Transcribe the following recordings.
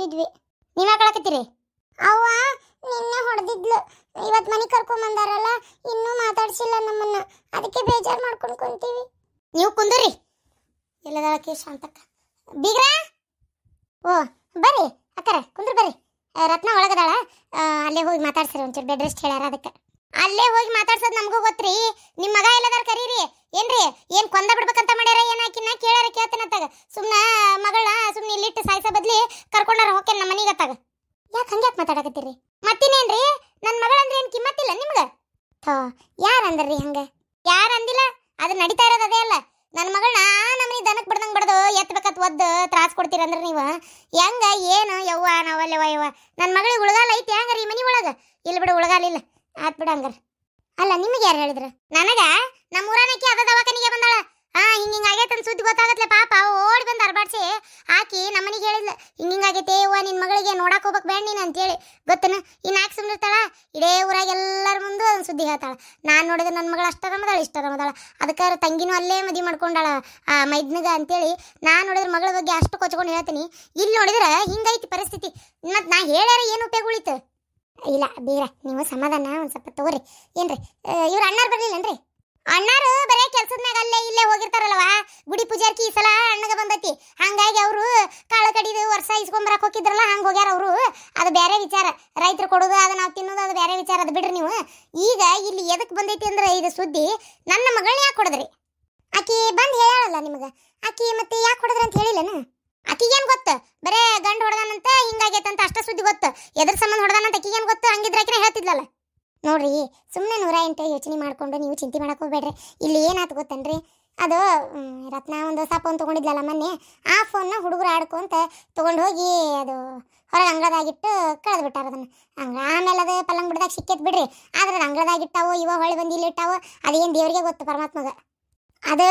ಹೊಡಿತಿದ್ವಿ ನೀವ್ ಹಾಕೊಳಕತ್ತೀರಿ ಅವ್ವ ನಿನ್ನೆ ಹೊಡೆದಿದ್ಲು ಇವತ್ತು ಮನೆ ಕರ್ಕೊಂಡ್ ಬಂದಾರಲ್ಲ ಇನ್ನೂ ಮಾತಾಡ್ಸಿಲ್ಲ ನಮ್ಮನ್ನ ಅದಕ್ಕೆ ಬೇಜಾರು ಮಾಡ್ಕೊಂಡು ಕುಂತೀವಿ ನೀವು ಕುಂದ್ರಿ ಎಲ್ಲದಾಳ ಕೇಶ ಅಂತಕ್ಕ ಬೀಗ್ರ ಓ ಬರ್ರಿ ಅಕ್ಕರ ಕುಂದ್ರಿ ಬರ್ರಿ ರತ್ನ ಒಳಗದಾಳ ಅಲ್ಲೇ ಹೋಗಿ ಮಾತಾಡ್ಸ್ರಿ ಒಂಚೂರು ಬೆಡ್ ರೆಸ್ಟ್ ಹೇಳ್ಯಾರ ಅದಕ್ಕೆ ಅಲ್ಲೇ ಹೋಗಿ ಮಾತಾಡ್ಸೋದು ನಮಗೂ ಗೊತ್ತ್ರಿ ನಿಮ್ಮ ಮಗ ಎಲ್ಲದಾರ ಕರೀರಿ ಏನ್ರಿ ಏನ್ ಕೊಂದ ಬಿಡ್ಬೇಕಂತ ಮಾಡ್ಯಾರ ಏನಾಕಿನ ಕೇಳಾರ ಕೇಳ್ತಾನತ್ತಾಗ ಸುಮ್ಮನೆ ಮಗಳ ಸುಮ್ಮನೆ ಇಲ್ಲಿ ಇಲ್ಲಿ ಕರ್ಕೊಂಡಾರ ಹೋಕೆ ನಮ್ಮ ಮನೆಗತ್ತಾಗ ಯಾಕೆ ಹಂಗ್ಯಾಕೆ ಮಾತಾಡಕತ್ತೀರಿ ಮತ್ತಿನೇನ್ರಿ ನನ್ನ ಮಗಳಂದ್ರೆ ಏನು ಕಿಮ್ಮತ್ತಿಲ್ಲ ನಿಮ್ಗೆ ಥೋ ಯಾರು ಅಂದ್ರಿ ಹಂಗೆ ಯಾರು ಅಂದಿಲ್ಲ ಅದು ನಡೀತಾ ಇರೋದು ಅದೇ ಅಲ್ಲ ನನ್ನ ಮಗಳನ್ನ ನಮ್ಮನಿ ದನಕ್ಕೆ ಬಿಡ್ದಂಗೆ ಬಿಡ್ದು ಎತ್ತಬೇಕತ್ ಒದ್ದು ಕೊಡ್ತೀರ ಕೊಡ್ತೀರಂದ್ರೆ ನೀವು ಹೆಂಗ ಏನು ಯವ್ವ ನಾವಲ್ಲವ ಯವ್ವ ನನ್ನ ಮಗಳಿಗೆ ಉಳಗಾಲ ಐತಿ ಹೆಂಗಾರ ರೀ ಮನೆ ಒಳಗೆ ಇಲ್ಲಿ ಬಿಡು ಉಳಗಾಲ ಇಲ್ಲ ಆತ್ ಬಿಡು ಹಂಗಾರ ಅಲ್ಲ ನಿಮಗೆ ಯಾರು ಹೇಳಿದ್ರ ನನಗ ನಮ್ಮ ಊರಾನಕ್ಕೆ ಅದ ದವಾಖಾನಿಗೆ ಬಂದಾಳ ಹಾ ಹಿಂಗ ಹಿಂಗಾಗೈತೆ ಅಂತ ಸುದ್ದಿ ಗೊತ್ತಾಗತ್ತಲ್ಲ ಪಾಪ ಓಡಿ ಬಂದು ಅರ್ಬಾಡ್ಸಿ ಹಾಕಿ ನಮ್ಮನಿಗೆ ಹೇಳಿಲ್ಲ ಹಿಂಗ ಹಿಂಗಾಗೈತೆ ಅವ್ವ ನಿನ್ನ ಮಗಳಿಗೆ ನೋಡಕ್ಕೆ ಹೋಗ್ಬೇಕು ಬೇಡ ನೀನು ಅಂತೇಳಿ ಗೊತ್ತನ ಇನ್ನು ಯಾಕೆ ಸುಮ್ಮನಿರ್ತಾಳ ಇಡೇ ಊರಾಗ ಎಲ್ಲರ ಮುಂದೆ ಅದನ್ನು ಸುದ್ದಿ ಹೇಳ್ತಾಳೆ ನಾನು ನೋಡಿದ್ರೆ ನನ್ನ ಮಗಳು ಅಷ್ಟು ರಮದಾಳ ಇಷ್ಟು ರಮದಾಳ ಅದಕ್ಕಾರ ತಂಗಿನೂ ಅಲ್ಲೇ ಮದಿ ಮಾಡ್ಕೊಂಡಾಳ ಆ ಮೈದ್ನಗ ಅಂತೇಳಿ ನಾನು ನೋಡಿದ್ರೆ ಮಗಳ ಬಗ್ಗೆ ಅಷ್ಟು ಕೊಚ್ಕೊಂಡು ಹೇಳ್ತೀನಿ ಇಲ್ಲಿ ನೋಡಿದ್ರೆ ಹಿಂಗೈತಿ ಪರಿಸ್ಥಿತಿ ಮತ್ತು ನಾ ಹೇಳ್ಯಾರ ಏನು ಉಪಯೋಗ ಉಳಿತು ಇಲ್ಲ ಬೇರೆ ನೀವು ಸಮಾಧಾನ ಒಂದು ಸ್ವಲ್ಪ ತಗೋರಿ ಏನ್ರಿ ಇವ್ರ ಅಣ್ಣಾರು ಬರಲಿಲ್ಲ ಏನ್ರಿ ಅಣ್ಣಾರು ಬರೇ ಕೆಲ್ಸದ ಮ್ಯಾಗ ಅಲ್ಲೇ ಇಲ್ಲೇ ಹೋಗಿರ್ತಾರಲ್ವ ಗುಡಿ ಪೂಜಾರ್ಕಿ ಈ ಸಲ ಅಣ್ಣಗೆ ಬಂದೈತಿ ಹಂಗಾಗಿ ಅವರು ಕಾಳು ಕಡಿದು ವರ್ಷ ಇಸ್ಕೊಂಬರಕ್ಕೆ ಹೋಗಿದ್ರಲ್ಲ ಹಂಗೆ ಹೋಗ್ಯಾರ ಅವರು ಅದು ಬೇರೆ ವಿಚಾರ ರೈತರು ಕೊಡೋದು ಅದು ನಾವು ತಿನ್ನೋದು ಅದು ಬೇರೆ ವಿಚಾರ ಅದು ಬಿಡ್ರಿ ನೀವು ಈಗ ಇಲ್ಲಿ ಎದಕ್ಕೆ ಬಂದೈತಿ ಅಂದ್ರೆ ಇದು ಸುದ್ದಿ ನನ್ನ ಮಗಳನ್ನ ಯಾಕೆ ಕೊಡದ್ರಿ ಆಕಿ ಬಂದು ಹೇಳಲ್ಲ ನಿಮಗೆ ಅಕ್ಕಿ ಮತ್ತೆ ಯಾಕೆ ಕೊಡದ್ರಿ ಅಂತ ಹೇಳಿಲ್ಲನ ಆಕಿಗೇನು ಗೊತ್ತು ಬರೇ ಗಂಡು ಹೊಡೆದಾನಂತ ಹಿಂಗಾಗೈತಂತ ಅಷ್ಟ ಸುದ್ದಿ ಗೊತ್ತು ಎದ್ರ ಸಂಬಂಧ ಹೊಡೆದಾನಂತ ಆಕಿಗೇನು ಗೊತ್ತು ಹಂಗಿದ್ರೆ ಆಕಿನ ಹೇಳ್ತಿದ್ಲಲ್ಲ ನೋಡ್ರಿ ಸುಮ್ಮನೆ ನೂರ ಎಂಟು ಯೋಚನೆ ಮಾಡಿಕೊಂಡು ನೀವು ಚಿಂತೆ ಮಾಡಕ್ಕೆ ಹೋಗ್ಬೇಡ್ರಿ ಇಲ್ಲಿ ಏನಾಯ್ತು ಗೊತ್ತೇನ್ರಿ ಅದು ರತ್ನ ಒಂದು ಹೊಸ ಫೋನ್ ತೊಗೊಂಡಿದ್ಲಲ್ಲ ಮೊನ್ನೆ ಆ ಫೋನ್ನ ಹುಡುಗರು ಆಡ್ಕೊಂತ ತೊಗೊಂಡು ಹೋಗಿ ಅದು ಹೊರಗೆ ಅಂಗಳದಾಗಿಟ್ಟು ಕಳೆದು ಬಿಟ್ಟಾರ ಅದನ್ನು ಆಮೇಲೆ ಅದು ಪಲ್ಲಂಗ್ ಬಿಡ್ದಾಗ ಸಿಕ್ಕೇತ್ ಬಿಡ್ರಿ ಆದ್ರೆ ಅಂಗಳದಾಗಿಟ್ಟಾವೋ ಇವ ಹೊಳೆ ಬಂದು ಇಟ್ಟಾವೋ ಅದೇನು ದೇವರಿಗೆ ಗೊತ್ತು ಪರಮಾತ್ಮಗೆ ಅದು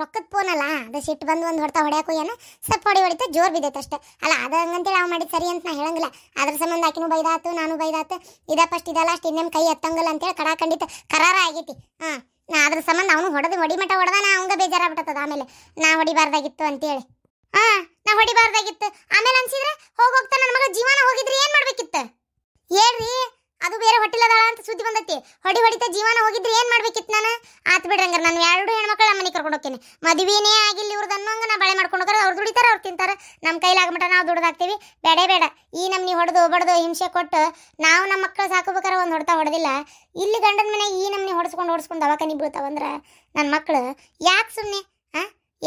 ರೊಕ್ಕದ ಅಲ್ಲ ಅದು ಸಿಟ್ಟು ಬಂದು ಒಂದು ಹೊಡ್ತಾ ಹೊಡ್ಯಾಕು ಏನು ಸ್ವಲ್ಪ ಹೊಡಿ ಹೊಡಿತು ಜೋರ್ ಬಿದ್ದೈತೆ ಅಷ್ಟೇ ಅಲ್ಲ ಅದು ಹಂಗಂತೇಳಿ ಅವ್ ಮಾಡಿದ ಸರಿ ಅಂತ ನಾ ಹೇಳಂಗಿಲ್ಲ ಅದ್ರ ಸಂಬಂಧ ಆಕಿನೂ ಬೈದಾತು ನಾನು ಬೈದಾತು ಇದ ಫಸ್ಟ್ ಇದಲ್ಲ ಅಷ್ಟು ಇನ್ನೇನು ಕೈ ಎತ್ತಂಗಲ್ಲ ಅಂತೇಳಿ ಕಂಡಿತ ಕರಾರ ಆಗೈತಿ ಹಾಂ ನಾ ಅದ್ರ ಸಂಬಂಧ ಅವನು ಹೊಡೆದು ಹೊಡಿ ಮಠ ಹೊಡೆದ ನಾ ಅವಂಗ ಬೇಜಾರಾಗ್ಬಿಟ್ಟದ ಆಮೇಲೆ ನಾ ಹೊಡಿಬಾರ್ದಾಗಿತ್ತು ಅಂತೇಳಿ ಹಾಂ ನಾ ಹೊಡಿಬಾರ್ದಾಗಿತ್ತು ಆಮೇಲೆ ಅನ್ಸಿದ್ರೆ ಹೋಗಿ ಹೋಗ್ತಾ ನನ್ನ ಮಗ ಜೀವನ ಹೋಗಿದ್ರೆ ಏನು ಮಾಡ್ಬೇಕಿತ್ತು ಹೇಳ್ರಿ ಅದು ಬೇರೆ ಹೊಟ್ಟಿಲದಾಳ ಅಂತ ಸುದ್ದಿ ಬಂದೈತಿ ಹೊಡಿ ಹೊಡಿತ ಜೀವನ ಹೋಗಿದ್ರೆ ಏನು ಮಾಡ್ಬೇಕಿತ್ತು ನಾನು ಆತ್ ಬಿಡ್ರಂಗ ನಾನು ಎರಡು ಹೆಣ್ಮಕ್ಳು ನಮ್ಮ ಕರ್ಕೊಂಡು ಹೋಗ್ತೀನಿ ಮದುವೆನೇ ಆಗಿಲ್ಲ ಇವ್ರದ್ದು ಅನ್ನೋಂಗೆ ನಾ ಬಳೆ ಮಾಡ್ಕೊಂಡು ಅವ್ರು ದುಡಿತಾರೆ ಅವ್ರು ತಿಂತಾರೆ ನಮ್ಮ ಕೈಲಾಗ್ಬಿಟ್ಟ ನಾವು ದುಡ್ದಾಕ್ತೀವಿ ಬೇಡ ಬೇಡ ಈ ನಮ್ಮ ನೀ ಹೊಡೆದು ಬಡ್ದು ಹಿಂಸೆ ಕೊಟ್ಟು ನಾವು ನಮ್ಮ ಮಕ್ಕಳು ಸಾಕೋಬೇಕಾರೆ ಒಂದು ಹೊಡ್ತಾ ಹೊಡೆದಿಲ್ಲ ಇಲ್ಲಿ ಗಂಡನ ಮನೆ ಈ ನಮ್ನಿ ಹೊಡ್ಸ್ಕೊಂಡು ಹೊಡಿಸ್ಕೊಂಡು ದವಾಖಾನೆ ಬೀಳ್ತಾವಂದ್ರೆ ನನ್ನ ಮಕ್ಕಳು ಯಾಕೆ ಸುಮ್ಮನೆ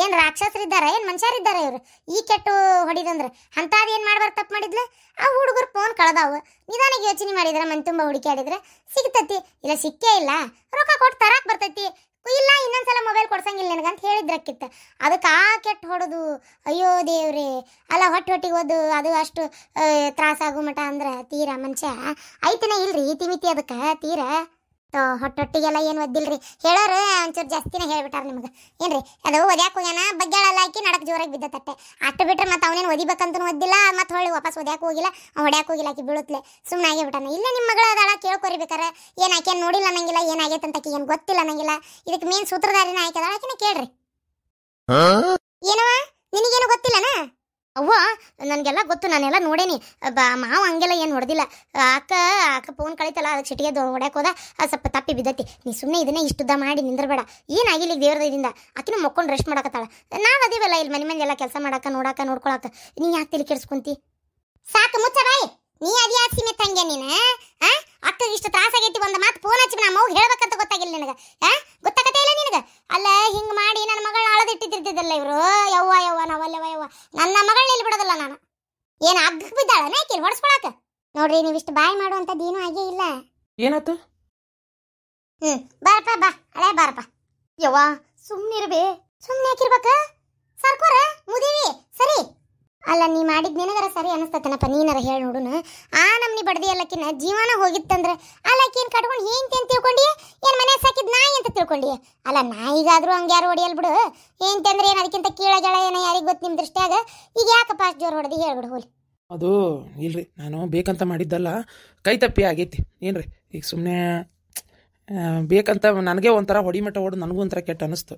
ಏನು ರಾಕ್ಷಸರಿದ್ದಾರ ಏನು ಮನುಷ್ಯರಿದ್ದಾರ ಇವರು ಈ ಕೆಟ್ಟು ಹೊಡಿದಂದ್ರೆ ಅಂತಾದ ಏನು ಮಾಡ್ಬಾರ್ದು ತಪ್ಪು ಮಾಡಿದ್ಲು ಆ ಹುಡುಗರು ಫೋನ್ ಕಳೆದಾವ ನಿಧಾನಿಗೆ ಯೋಚನೆ ಮಾಡಿದ್ರೆ ಮನ್ ತುಂಬ ಹುಡುಕಾಡಿದ್ರೆ ಸಿಗ್ತತಿ ಇಲ್ಲ ಸಿಕ್ಕೇ ಇಲ್ಲ ರೊಕ್ಕ ಕೊಟ್ಟು ತರಾಕ್ ಬರ್ತೈತಿ ಇಲ್ಲ ಇನ್ನೊಂದ್ಸಲ ಮೊಬೈಲ್ ಕೊಡ್ಸಂಗಿಲ್ಲ ನನಗಂತ ಹೇಳಿದ್ರಕ್ಕಿತ್ತ ಅದಕ್ಕೆ ಆ ಕೆಟ್ಟು ಹೊಡೋದು ಅಯ್ಯೋ ದೇವ್ರಿ ಅಲ್ಲ ಹೊಟ್ಟೆ ಹೊಟ್ಟಿಗೆ ಓದು ಅದು ಅಷ್ಟು ತ್ರಾಸಾಗು ಮಠ ಅಂದ್ರೆ ತೀರಾ ಮನುಷ್ಯ ಐತಿನ ಇಲ್ರಿ ತಿಮಿತಿ ಅದಕ್ಕೆ ತೀರಾ ಹೊಟ್ಟೊಟ್ಟಿಗೆಲ್ಲ ಏನು ಒದ್ದಿಲ್ರಿ ಹೇಳೋರು ಒಂಚೂರು ಜಾಸ್ತಿನೇ ಹೇಳ್ಬಿಟ್ಟಾರ ನಿಮಗೆ ಏನ್ರಿ ಅದು ಒದ್ಯಾಕೆ ಹೋಗ್ಯಾನ ಬಗ್ಗೆಳೆಲ್ಲ ಹಾಕಿ ನಡಕ್ ಜೋರಾಗಿ ತಟ್ಟೆ ಅಷ್ಟು ಬಿಟ್ರೆ ಮತ್ತೆ ಅವನೇನು ಓದಿಬೇಕಂತ ಓದಿಲ್ಲ ಮತ್ತೆ ಹೊಳ್ಳಿ ವಾಪಸ್ ಒದ್ಯಾಕ ಹೋಗಿಲ್ಲ ಅವ್ನು ಹೊಡ್ಯಾಕೆ ಹೋಗಿಲ್ಲ ಆಕಿ ಬೀಳುತ್ತಲೆ ಸುಮ್ಮನೆ ಆಗೇ ಬಿಟ್ಟಾನ ಇಲ್ಲೇ ನಿಮ್ಮ ಮಗಳ ಅದಾಳ ಕೇಳ್ಕೊರಿ ಬೇಕಾರೆ ಏನು ಆಕೆ ನೋಡಿಲ್ಲ ಅನ್ನಂಗಿಲ್ಲ ಏನಾಗೈತೆ ಅಂತ ಏನು ಗೊತ್ತಿಲ್ಲ ಅನ್ನಂಗಿಲ್ಲ ಇದಕ್ಕೆ ಮೇನ್ ಸೂತ್ರಧಾರಿನ ಆಯ್ಕೆ ಅದಾಳ ಆಕಿನ ಕೇಳ್ರಿ ಏನವ ನಿನಗೇನು ಗೊತ್ತಿಲ್ಲನಾ ಅವ್ವ ನನಗೆಲ್ಲ ಗೊತ್ತು ನಾನೆಲ್ಲ ನೋಡೇನಿ ಬಾ ಮಾವ ಹಂಗೆಲ್ಲ ಏನು ಹೊಡೆದಿಲ್ಲ ಅಕ್ಕ ಅಕ್ಕ ಫೋನ್ ಕಳಿತಲ್ಲ ಅದಕ್ಕೆ ಸಿಟಿಗೆದ್ದು ಹೊಡ್ಯಾಕೆ ಹೋದ ಸ್ವಲ್ಪ ತಪ್ಪಿ ಬಿದ್ದತಿ ನೀ ಸುಮ್ಮನೆ ಇದನ್ನೇ ಇಷ್ಟುದ್ದ ಮಾಡಿ ನಿಂದ್ರಬೇಡ ಏನಾಗಿಲ್ಲ ಈಗ ಇದರಿಂದ ಆಕಿನೂ ಮಕ್ಕೊಂಡು ರೆಸ್ಟ್ ಮಾಡಕತ್ತಾಳ ನಾವು ಅದೇವಲ್ಲ ಇಲ್ಲಿ ಮನೆ ಮಂದಿ ಎಲ್ಲ ಕೆಲಸ ಮಾಡಾಕ ನೋಡಾಕ ನೋಡ್ಕೊಳಕ ನೀ ಯಾಕೆ ತಿಳಿ ಕೆಡಿಸ್ಕೊಂತಿ ಸಾಕು ಮುಚ್ಚ ಬಾಯಿ ನೀ ಅದೇ ಯಾಕೆ ಸೀಮೆ ನೀನು ಅಕ್ಕ ಇಷ್ಟು ತ್ರಾಸಾಗೈತಿ ಒಂದು ಮಾತು ಫೋನ್ ಹಚ್ಚಿ ನಮ್ಮ ಹೇಳ್ಬೇಕಂತ ಗೊತ್ತಾಗಿಲ್ಲ ನಿನಗೆ ಬಿಟ್ಟಾರಲ್ಲ ಇವರು ಯವ್ವ ಯವ್ವ ನಾವಲ್ಲವ ಯವ್ವ ನನ್ನ ಮಗಳನ್ನ ಇಲ್ಲಿ ಬಿಡೋದಿಲ್ಲ ನಾನು ಏನು ಅಗ್ಗಕ್ಕೆ ಬಿದ್ದಾಳನ ಆಕೆ ಹೊಡ್ಸ್ಕೊಳಕ ನೋಡ್ರಿ ನೀವು ಇಷ್ಟು ಬಾಯಿ ಮಾಡುವಂಥದ್ದು ಏನೂ ಆಗೇ ಇಲ್ಲ ಏನಾಯ್ತು ಹ್ಞೂ ಬಾರಪ್ಪ ಬಾ ಹಳೆ ಬಾರಪ್ಪ ಯವ್ವ ಸುಮ್ಮನಿರ್ಬೇ ಸುಮ್ಮನೆ ಹಾಕಿರ್ಬೇಕ ಸರ್ಕೋರ ಮುದೀವಿ ಸರಿ ಅಲ್ಲ ನೀ ಮಾಡಿದ ನಿನಗರ ಸರಿ ಅನಿಸ್ತತನಪ್ಪ ನೀನಾರ ಹೇಳಿ ನೋಡೋಣ ಆ ನಮ್ನಿ ಬಡದಿ ಅಲ್ಲಕ್ಕಿನ ಜೀವನ ಹೋಗಿತ್ತಂದ್ರೆ ಅಲ್ಲಕ್ಕೇನು ಕಟ್ಕೊಂಡು ಹೆಂಗ್ತಿ ಅಂತ ತಿಳ್ಕೊಂಡಿ ಏನ್ ಮನೆ ಸಾಕಿದ್ ನಾಯಿ ಅಂತ ತಿಳ್ಕೊಂಡಿ ಅಲ್ಲ ನಾಯಿಗಾದ್ರೂ ಹಂಗೆ ಯಾರು ಹೊಡಿಯಲ್ ಬಿಡು ಹೆಂಗ್ತಿ ಅಂದ್ರೆ ಏನು ಅದಕ್ಕಿಂತ ಕೀಳಜಳ ಏನೋ ಯಾರಿಗೆ ಗೊತ್ತು ನಿಮ್ಮ ದೃಷ್ಟಿಯಾಗ ಈಗ ಯಾಕಪ್ಪ ಅಷ್ಟು ಜೋರು ಹೊಡೆದು ಹೇಳ್ಬಿಡು ಹೋಲಿ ಅದು ಇಲ್ರಿ ನಾನು ಬೇಕಂತ ಮಾಡಿದ್ದಲ್ಲ ಕೈ ತಪ್ಪಿ ಆಗೈತಿ ಏನ್ರಿ ಈಗ ಸುಮ್ಮನೆ ಬೇಕಂತ ನನಗೆ ಒಂಥರ ಹೊಡಿಮಟ್ಟ ಹೊಡೆದು ನನಗೂ ಒಂಥರ ಕೆಟ್ಟ ಅನಿಸ್ತು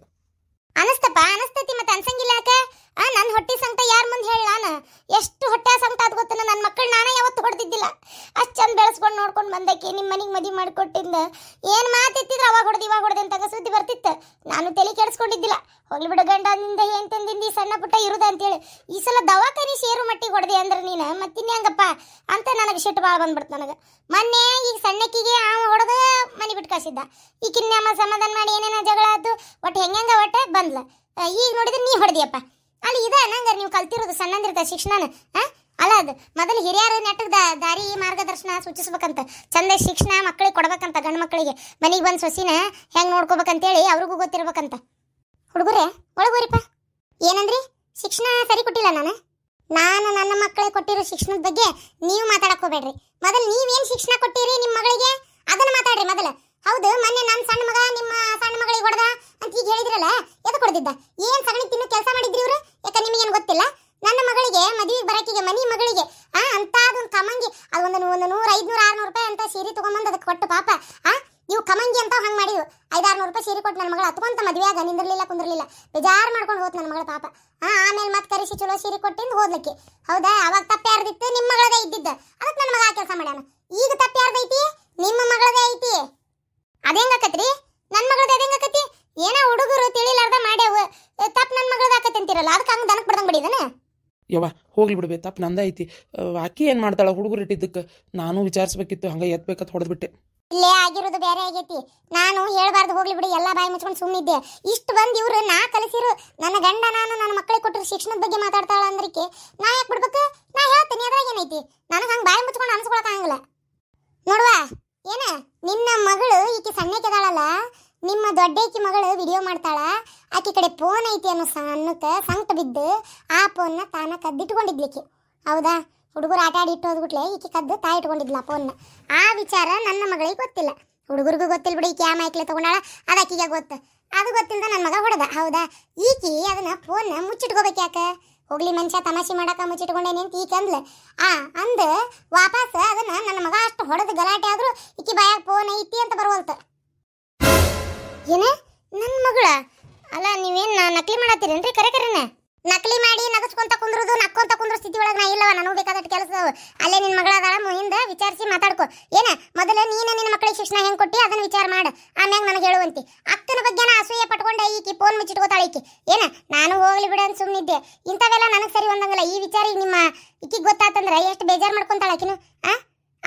ನೋಡ್ಕೊಂಡು ಬಂದಕ್ಕೆ ನಿಮ್ಮ ಮನೆಗೆ ಮದುವೆ ಮಾಡಿಕೊಟ್ಟಿಂದ ಏನು ಮಾತಿತ್ತಿದ್ರೆ ಅವಾಗ ಹೊಡೆದು ಇವಾಗ ಹೊಡೆದು ಅಂತ ಸುದ್ದಿ ಬರ್ತಿತ್ತು ನಾನು ತಲೆ ಕೆಡಿಸ್ಕೊಂಡಿದ್ದಿಲ್ಲ ಹೋಗ್ಲಿ ಬಿಡು ಗಂಡನಿಂದ ಏನು ತಂದಿಂದ ಸಣ್ಣ ಪುಟ್ಟ ಇರುದ ಅಂತೇಳಿ ಈ ಸಲ ದವಾಖಾನಿ ಸೇರು ಮಟ್ಟಿಗೆ ಹೊಡೆದೆ ಅಂದ್ರೆ ನೀನು ಮತ್ತಿನ್ ಹೆಂಗಪ್ಪ ಅಂತ ನನಗೆ ಶೆಟ್ಟು ಭಾಳ ಬಂದ್ಬಿಡ್ತು ನನಗೆ ಮೊನ್ನೆ ಈಗ ಸಣ್ಣಕ್ಕಿಗೆ ಆಮ ಹೊಡೆದು ಮನೆ ಬಿಟ್ಟು ಕಾಸಿದ್ದ ಈಕಿನ್ನ ಅಮ್ಮ ಸಮಾಧಾನ ಮಾಡಿ ಏನೇನೋ ಜಗಳ ಆತು ಒಟ್ಟು ಹೆಂಗೆ ಒಟ್ಟೆ ಬಂದ್ಲ ಈಗ ನೋಡಿದ್ರೆ ನೀ ಹೊಡೆದಿಯಪ್ಪ ಅಲ್ಲಿ ಇದೆ ನಂಗೆ ನೀವು ಕಲ್ತಿರೋದು ಸಣ್ಣಂದಿರ್ತ ಶಿಕ್ಷಣನ ಹಾಂ ಅಲ್ಲ ಅದು ಮೊದಲು ಹಿರಿಯರು ನೆಟ್ಟದ ದಾರಿ ಮಾರ್ಗದರ್ಶನ ಸೂಚಿಸ್ಬೇಕಂತ ಚಂದ ಶಿಕ್ಷಣ ಮಕ್ಕಳಿಗೆ ಕೊಡ್ಬೇಕಂತ ಗಂಡು ಮಕ್ಕಳಿಗೆ ಮನೆಗೆ ಬಂದು ಸೊಸಿನ ಹೆಂಗ್ ನೋಡ್ಕೋಬೇಕಂತ ಹೇಳಿ ಅವ್ರಿಗೂ ಗೊತ್ತಿರ್ಬೇಕಂತ ಹುಡುಗರೆ ಒಳಗೋರಿಪ್ಪ ಏನಂದ್ರಿ ಶಿಕ್ಷಣ ಸರಿ ಕೊಟ್ಟಿಲ್ಲ ನಾನು ನಾನು ನನ್ನ ಮಕ್ಕಳಿಗೆ ಕೊಟ್ಟಿರೋ ಶಿಕ್ಷಣದ ಬಗ್ಗೆ ನೀವು ಮಾತಾಡಕ್ ಹೋಗ್ಬೇಡ್ರಿ ಮೊದಲು ನೀವೇನು ಶಿಕ್ಷಣ ನೀವು ಕಮಂಗಿ ಅಂತ ಹಂಗೆ ಮಾಡಿದ್ರು ಐದಾರು ನೂರು ರೂಪಾಯಿ ಸೀರೆ ಕೊಟ್ಟು ನನ್ನ ಮಗಳು ಹತ್ಕೊಂತ ಮದುವೆಯಾಗ ನಿಂದಿರಲಿಲ್ಲ ಕುಂದ್ರಲಿಲ್ಲ ಬೇಜಾರು ಮಾಡ್ಕೊಂಡು ಹೋದ್ ನನ್ನ ಮಗಳ ಪಾಪ ಹಾ ಆಮೇಲೆ ಮತ್ತೆ ಕರೆಸಿ ಚಲೋ ಸೀರೆ ಕೊಟ್ಟಿಂದ ಹೋದ್ಲಕ್ಕೆ ಹೌದಾ ಅವಾಗ ತಪ್ಪು ಯಾರ್ದಿತ್ತು ನಿಮ್ಮ ಮಗಳದೇ ಇದ್ದಿದ್ದ ಅದಕ್ಕೆ ನನ್ನ ಮಗ ಕೆಲಸ ಮಾಡ್ಯಾನ ಈಗ ತಪ್ಪೆ ಯಾರ್ದೈತಿ ನಿಮ್ಮ ಮಗಳದೇ ಐತಿ ಅದೇಂಗಾಕತ್ರಿ ನನ್ನ ಮಗಳದೇ ಅದೇಂಗಾಕತಿ ಏನೋ ಹುಡುಗರು ತಿಳಿಲಾರ್ದ ಮಾಡ್ಯಾವ ತಪ್ಪು ನನ್ನ ಆಕತಿ ಅಂತಿರಲ್ಲ ಅದಕ್ಕೆ ಹಂಗೆ ದನಕ್ಕೆ ಬಿಡ್ದಂಗೆ ಬಿಡಿದನ ಯವ್ವ ಹೋಗ್ಲಿ ಬಿಡ್ಬೇಕು ತಪ್ಪು ನಂದ ಐತಿ ಆಕಿ ಏನು ಮಾಡ್ತಾಳೆ ಹುಡುಗರು ಇಟ್ಟಿದ್ದಕ್ಕೆ ನಾನು ವಿಚಾರಿಸ್ಬೇಕಿತ್ತು ಹಂಗೆ ಎತ್ಬೇಕಂತ ಹೊಡೆದ್ಬಿಟ್ಟೆ ಇಲ್ಲೇ ಆಗಿರೋದು ಬೇರೆ ಆಗೈತಿ ನಾನು ಹೇಳ್ಬಾರ್ದು ಹೋಗ್ಲಿ ಬಿಡಿ ಎಲ್ಲ ಬಾಯಿ ಮುಚ್ಕೊಂಡು ಸುಮ್ಮನಿದ್ದೆ ಇಷ್ಟು ಬಂದು ಇವರು ನಾ ಕಲಿಸಿರು ನನ್ನ ಗಂಡ ನಾನು ನನ್ನ ಮಕ್ಕಳಿಗೆ ಕೊಟ್ಟಿರೋ ಶಿಕ್ಷಣದ ಬಗ್ಗೆ ಮಾತಾಡ್ತಾಳ ಅಂದ್ರಿಕೆ ನಾ ಯಾಕೆ ಬಿಡ್ಬೇಕು ನಾ ಹೇಳ್ತೀನಿ ಅದ್ರಾಗ ಏನೈತಿ ನನಗೆ ಹಂಗೆ ಬಾಯಿ ಮುಚ್ಕೊಂಡು ಅನ್ಸ್ಕೊಳಕಾಗಂಗಿಲ್ಲ ನೋಡುವ ಏನ ನಿನ್ನ ಮಗಳು ಈಕೆ ಇದ್ದಾಳಲ್ಲ ನಿಮ್ಮ ದೊಡ್ಡಕಿ ಮಗಳು ವಿಡಿಯೋ ಮಾಡ್ತಾಳ ಆಕೆ ಕಡೆ ಫೋನ್ ಐತಿ ಅನ್ನೋ ಸಣ್ಣಕ್ಕೆ ಸಂಕಟ ಬಿದ್ದು ಆ ಫೋನ್ನ ತಾನ ಕದ್ದಿಟ್ಕೊಂಡಿದ್ಲಿಕ್ಕೆ ಹೌದಾ ಹುಡುಗರು ಆಟ ಆಡಿ ಇಟ್ಟು ಹೋದ್ಬಿಟ್ಲೆ ಈಕೆ ಕದ್ದು ತಾಯಿ ಇಟ್ಕೊಂಡಿದ್ಲ ಫೋನ್ನ ಆ ವಿಚಾರ ನನ್ನ ಮಗಳಿಗೆ ಗೊತ್ತಿಲ್ಲ ಹುಡುಗರಿಗೂ ಗೊತ್ತಿಲ್ಲ ಬಿಡಿ ಈಕೆ ಆ ಮೈಕ್ಲೆ ತೊಗೊಂಡಾಳ ಅದು ಆಕಿಗೆ ಗೊತ್ತು ಅದು ಗೊತ್ತಿಂದ ನನ್ನ ಮಗ ಹೊಡೆದ ಹೌದಾ ಈಕಿ ಅದನ್ನ ಫೋನ್ನ ಮುಚ್ಚಿಟ್ಕೋಬೇಕು ಯಾಕೆ ಹೋಗ್ಲಿ ಮನುಷ್ಯ ತಮಾಷೆ ಮಾಡಕ ಮುಚ್ಚಿಟ್ಕೊಂಡೇನೆ ಅಂತ ಈಕೆ ಅಂದ್ಲು ಆ ಅಂದ ವಾಪಸ್ ಅದನ್ನ ನನ್ನ ಮಗ ಅಷ್ಟು ಹೊಡೆದು ಗಲಾಟೆ ಆದರೂ ಈಕೆ ಬಾಯಾಗ ಫೋನ್ ಐತಿ ಅಂತ ಬರುವಂತ ಏನ ನನ್ನ ಮಗಳ ಅಲ್ಲ ನೀವೇನು ನಕಲಿ ಮಾಡತ್ತೀರೇನ್ರಿ ಕರೆ ಕರೆನ ನಕಲಿ ಮಾಡಿ ನಗಸ್ಕೊಂತ ಕುಂದ್ರದು ನಕ್ಕೊಂತ ಕುಂದ್ರ ಸ್ಥಿತಿ ಒಳಗೆ ನಾ ಇಲ್ಲವ ನಾನು ಅಲ್ಲೇ ನಿನ್ನ ಮಗಳದಾಳ ಮುಂದ ವಿಚಾರಿಸಿ ಮಾತಾಡ್ಕೊ ಏನ ಮೊದಲು ನೀನು ನಿನ್ನ ಮಕ್ಕಳಿಗೆ ಶಿಕ್ಷಣ ಹೆಂಗೆ ಕೊಟ್ಟಿ ಅದನ್ನ ವಿಚಾರ ಮಾಡು ಆಮ್ಯಾಗ ನನಗೆ ಹೇಳುವಂತಿ ಅಕ್ಕನ ಬಗ್ಗೆನ ಅಸೂಯೆ ಪಟ್ಕೊಂಡ ಈಕಿ ಫೋನ್ ಮುಚ್ಚಿಟ್ಕೋತಾಳ ಈಕಿ ಏನ ನಾನು ಹೋಗ್ಲಿ ಬಿಡ ಅಂತ ಸುಮ್ಮನಿದ್ದೆ ಇಂಥವೆಲ್ಲ ನನಗೆ ಸರಿ ಒಂದಂಗಲ್ಲ ಈ ವಿಚಾರ ನಿಮ್ಮ ಇಕ್ಕಿಗೆ ಗೊತ್ತಾತಂದ್ರೆ ಎಷ್ಟು ಬೇಜಾರು ಮಾಡ್ಕೊಂತಾಳ ಆಕಿನ ಆ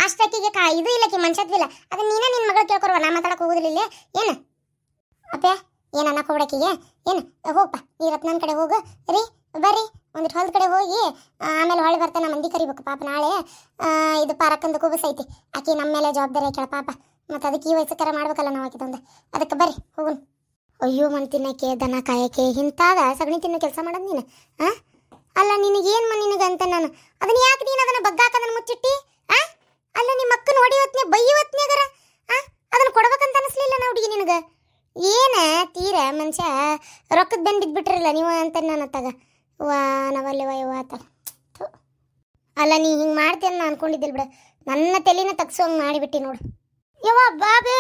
ಅಷ್ಟಕ್ಕಿಗೆ ಕಾ ಇದು ಇಲ್ಲಕ್ಕೆ ಮನುಷ್ಯತ್ವಿಲ್ಲ ಅದನ್ನ ನೀನೇ ನಿನ್ನ ಮಗಳು ಕೇಳ್ಕೊರುವ ನಾ ಮಾತಾಡಕ್ಕೆ ಹೋಗೋದಿಲ್ಲ ಏನು ಅಪ್ಪ ಏನು ಅನ್ನಕ್ಕೆ ಹೋಗ್ಬಿಡಕ್ಕಿಗೆ ಏನು ಹೋಗಪ್ಪ ನೀ ರತ್ನನ ಕಡೆ ಹೋಗು ರೀ ಬರ್ರಿ ಒಂದಿಟ್ಟು ಹೊಲದ ಕಡೆ ಹೋಗಿ ಆಮೇಲೆ ಹೊಳೆ ಬರ್ತಾನೆ ಮಂದಿ ಕರಿಬೇಕು ಪಾಪ ನಾಳೆ ಇದು ಪಾರಕ್ಕಂದು ಕೂಬಸ್ ಐತಿ ಆಕೆ ನಮ್ಮ ಮೇಲೆ ಜವಾಬ್ದಾರಿ ಹಾಕ್ಯಾಳ ಪಾಪ ಮತ್ತು ಅದಕ್ಕೆ ಈ ವಯಸ್ಸು ಕರೆ ಮಾಡ್ಬೇಕಲ್ಲ ನಾವು ತಂದೆ ಅದಕ್ಕೆ ಬರ್ರಿ ಹೋಗು ಅಯ್ಯೋ ಮಣ್ಣು ತಿನ್ನಕ್ಕೆ ದನ ಕಾಯಕ್ಕೆ ಇಂಥಾದ ಸಗಣಿ ತಿನ್ನೋ ಕೆಲಸ ಮಾಡೋದು ನೀನು ಹಾಂ ಅಲ್ಲ ನಿನಗೇನು ಮ ನಿನಗಂತ ಅಂತ ನಾನು ಅದನ್ನ ಯಾಕೆ ನೀನು ಅದನ್ನು ಬಗ್ಗಾಕದನ್ನು ಮುಚ್ಚಿಟ್ಟಿ ಹಾಂ ಅಲ್ಲ ನಿಮ್ಮ ಅಕ್ಕನ ಹೊಡಿವತ್ನೇ ಅದರ ಹಾಂ ಅದನ್ನು ಕೊಡ್ಬೇಕಂತ ಅನಿಸ್ಲಿಲ್ಲ ನಾ ಹುಡುಗಿ ನಿನಗೆ ಏನ ತೀರ ಮನುಷ್ಯ ರೊಕ್ಕದ ಬೆನ್ ಬಿದ್ದುಬಿಟ್ರಲ್ಲ ನೀವು ಅಂತ ನಾನು ಅತ್ತಾಗ ವಾ ನವಲ್ಲೆವ ಯವ್ವ ವಾತ ಅಲ್ಲ ನೀ ಹಿಂಗೆ ಮಾಡ್ತೀನಿ ನಾನು ಅನ್ಕೊಂಡಿದ್ದಿಲ್ಲ ಬಿಡ ನನ್ನ ತಲೆನ ತಗ್ಸೋಂಗೆ ಮಾಡಿಬಿಟ್ಟಿ ನೋಡು ಯಾವ ಬಾಬೆ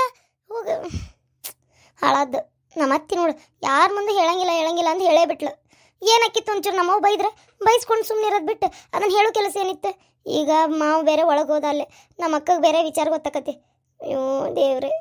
ಹೋಗು ಹಾಳಾದ್ದು ನಮ್ಮ ಅತ್ತಿ ನೋಡು ಯಾರ ಮುಂದೆ ಹೇಳಂಗಿಲ್ಲ ಹೇಳಂಗಿಲ್ಲ ಅಂತ ಹೇಳೇ ಬಿಟ್ಲು ಏನಕ್ಕಿತ್ತು ಒಂಚೂರು ನಮ್ಮವ್ ಬೈದ್ರೆ ಬೈಸ್ಕೊಂಡು ಸುಮ್ಮನೆ ಇರೋದು ಬಿಟ್ಟು ಅದನ್ನು ಹೇಳೋ ಕೆಲಸ ಏನಿತ್ತು ಈಗ ಮಾವು ಬೇರೆ ಒಳಗೆ ಹೋದ ನಮ್ಮ ಅಕ್ಕಗೆ ಬೇರೆ ವಿಚಾರ ಗೊತ್ತಾಕತಿ ಅಯ್ಯೋ ದೇವ್ರೆ